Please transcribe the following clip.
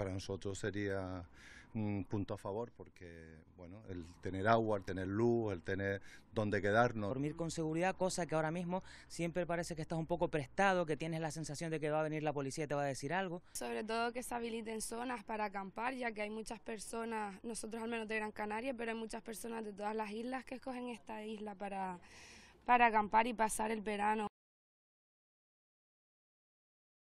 para nosotros sería un punto a favor porque, bueno, el tener agua, el tener luz, el tener dónde quedarnos. Dormir con seguridad, cosa que ahora mismo siempre parece que estás un poco prestado, que tienes la sensación de que va a venir la policía y te va a decir algo. Sobre todo que se habiliten zonas para acampar, ya que hay muchas personas, nosotros al menos de Gran Canaria, pero hay muchas personas de todas las islas que escogen esta isla para, para acampar y pasar el verano.